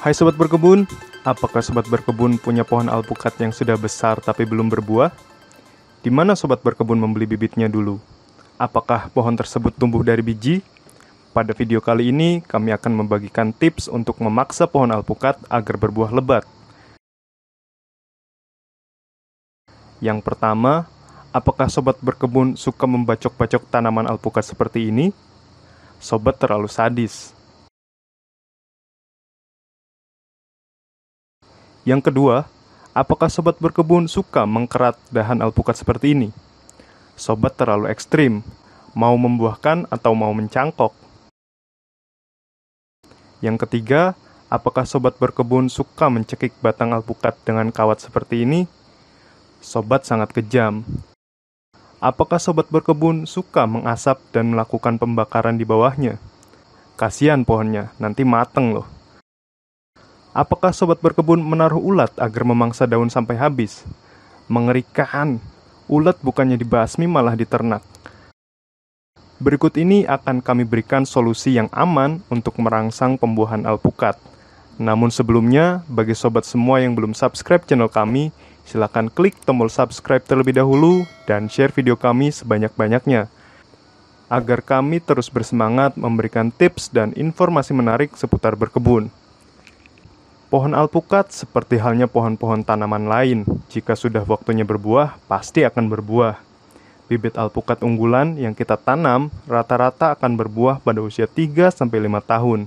Hai sobat berkebun, apakah sobat berkebun punya pohon alpukat yang sudah besar tapi belum berbuah? Di mana sobat berkebun membeli bibitnya dulu? Apakah pohon tersebut tumbuh dari biji? Pada video kali ini, kami akan membagikan tips untuk memaksa pohon alpukat agar berbuah lebat. Yang pertama, apakah sobat berkebun suka membacok-bacok tanaman alpukat seperti ini? Sobat terlalu sadis Yang kedua, apakah sobat berkebun suka mengkerat dahan alpukat seperti ini? Sobat terlalu ekstrim, mau membuahkan atau mau mencangkok. Yang ketiga, apakah sobat berkebun suka mencekik batang alpukat dengan kawat seperti ini? Sobat sangat kejam. Apakah sobat berkebun suka mengasap dan melakukan pembakaran di bawahnya? Kasihan pohonnya, nanti mateng loh. Apakah sobat berkebun menaruh ulat agar memangsa daun sampai habis? Mengerikan. Ulat bukannya dibasmi malah diternak. Berikut ini akan kami berikan solusi yang aman untuk merangsang pembuahan alpukat. Namun sebelumnya, bagi sobat semua yang belum subscribe channel kami, silakan klik tombol subscribe terlebih dahulu dan share video kami sebanyak-banyaknya. Agar kami terus bersemangat memberikan tips dan informasi menarik seputar berkebun. Pohon alpukat seperti halnya pohon-pohon tanaman lain, jika sudah waktunya berbuah, pasti akan berbuah. Bibit alpukat unggulan yang kita tanam rata-rata akan berbuah pada usia 3-5 tahun.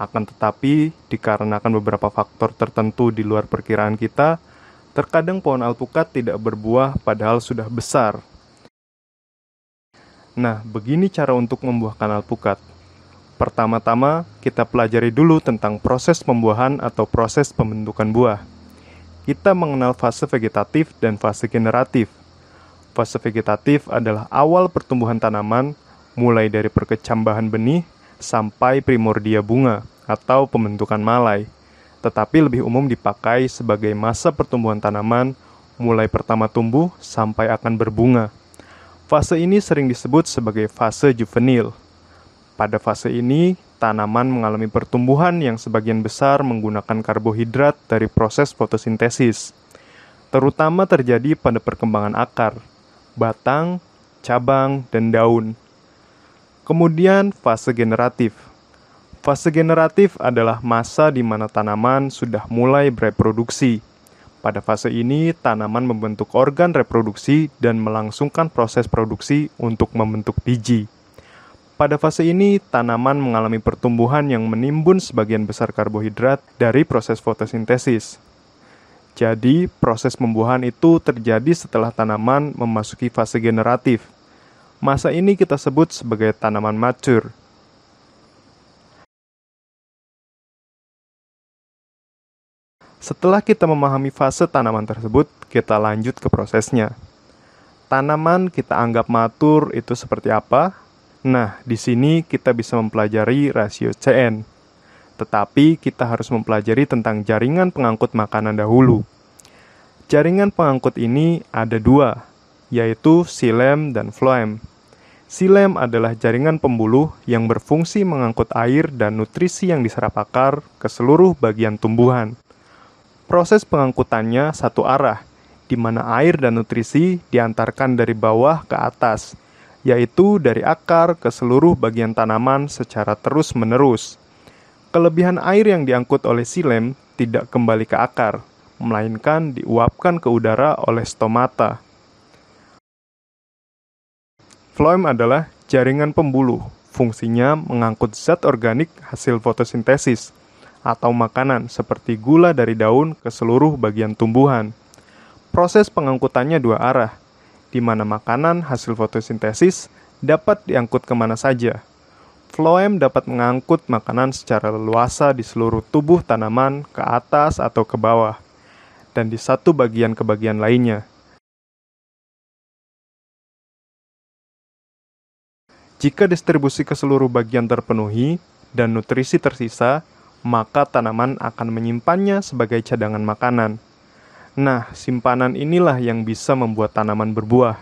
Akan tetapi, dikarenakan beberapa faktor tertentu di luar perkiraan kita, terkadang pohon alpukat tidak berbuah padahal sudah besar. Nah, begini cara untuk membuahkan alpukat. Pertama-tama, kita pelajari dulu tentang proses pembuahan atau proses pembentukan buah. Kita mengenal fase vegetatif dan fase generatif. Fase vegetatif adalah awal pertumbuhan tanaman, mulai dari perkecambahan benih sampai primordia bunga atau pembentukan malai, tetapi lebih umum dipakai sebagai masa pertumbuhan tanaman mulai pertama tumbuh sampai akan berbunga. Fase ini sering disebut sebagai fase juvenil. Pada fase ini, tanaman mengalami pertumbuhan yang sebagian besar menggunakan karbohidrat dari proses fotosintesis. Terutama terjadi pada perkembangan akar, batang, cabang, dan daun. Kemudian fase generatif. Fase generatif adalah masa di mana tanaman sudah mulai bereproduksi. Pada fase ini, tanaman membentuk organ reproduksi dan melangsungkan proses produksi untuk membentuk biji. Pada fase ini, tanaman mengalami pertumbuhan yang menimbun sebagian besar karbohidrat dari proses fotosintesis. Jadi, proses pembuahan itu terjadi setelah tanaman memasuki fase generatif. Masa ini kita sebut sebagai tanaman mature. Setelah kita memahami fase tanaman tersebut, kita lanjut ke prosesnya. Tanaman kita anggap matur itu seperti apa? Nah, di sini kita bisa mempelajari rasio CN. Tetapi kita harus mempelajari tentang jaringan pengangkut makanan dahulu. Jaringan pengangkut ini ada dua, yaitu silem dan floem. Silem adalah jaringan pembuluh yang berfungsi mengangkut air dan nutrisi yang diserap akar ke seluruh bagian tumbuhan. Proses pengangkutannya satu arah, di mana air dan nutrisi diantarkan dari bawah ke atas yaitu dari akar ke seluruh bagian tanaman secara terus-menerus. Kelebihan air yang diangkut oleh silem tidak kembali ke akar, melainkan diuapkan ke udara oleh stomata. Phloem adalah jaringan pembuluh. Fungsinya mengangkut zat organik hasil fotosintesis atau makanan seperti gula dari daun ke seluruh bagian tumbuhan. Proses pengangkutannya dua arah, di mana makanan hasil fotosintesis dapat diangkut kemana saja. Floem dapat mengangkut makanan secara leluasa di seluruh tubuh tanaman ke atas atau ke bawah, dan di satu bagian ke bagian lainnya. Jika distribusi ke seluruh bagian terpenuhi dan nutrisi tersisa, maka tanaman akan menyimpannya sebagai cadangan makanan. Nah, simpanan inilah yang bisa membuat tanaman berbuah.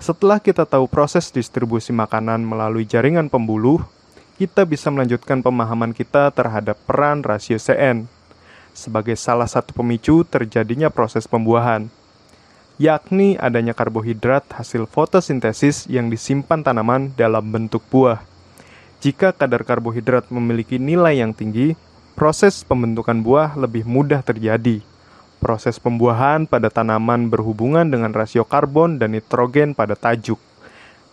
Setelah kita tahu proses distribusi makanan melalui jaringan pembuluh, kita bisa melanjutkan pemahaman kita terhadap peran rasio CN sebagai salah satu pemicu terjadinya proses pembuahan, yakni adanya karbohidrat hasil fotosintesis yang disimpan tanaman dalam bentuk buah. Jika kadar karbohidrat memiliki nilai yang tinggi, proses pembentukan buah lebih mudah terjadi. Proses pembuahan pada tanaman berhubungan dengan rasio karbon dan nitrogen pada tajuk.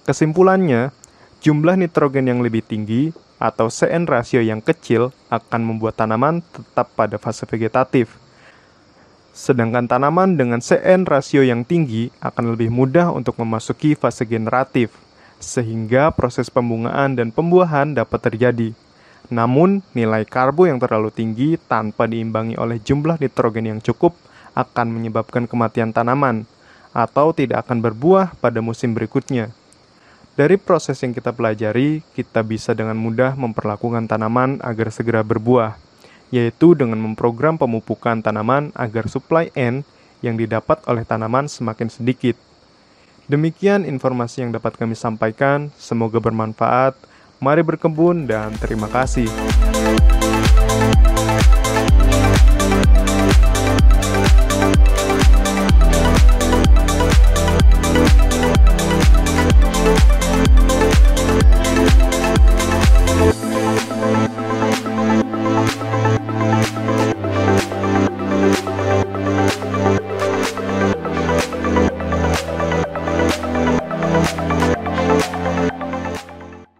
Kesimpulannya, jumlah nitrogen yang lebih tinggi atau CN rasio yang kecil akan membuat tanaman tetap pada fase vegetatif. Sedangkan tanaman dengan CN rasio yang tinggi akan lebih mudah untuk memasuki fase generatif, sehingga proses pembungaan dan pembuahan dapat terjadi. Namun, nilai karbo yang terlalu tinggi tanpa diimbangi oleh jumlah nitrogen yang cukup akan menyebabkan kematian tanaman atau tidak akan berbuah pada musim berikutnya. Dari proses yang kita pelajari, kita bisa dengan mudah memperlakukan tanaman agar segera berbuah, yaitu dengan memprogram pemupukan tanaman agar supply N yang didapat oleh tanaman semakin sedikit. Demikian informasi yang dapat kami sampaikan, semoga bermanfaat mari berkebun dan terima kasih.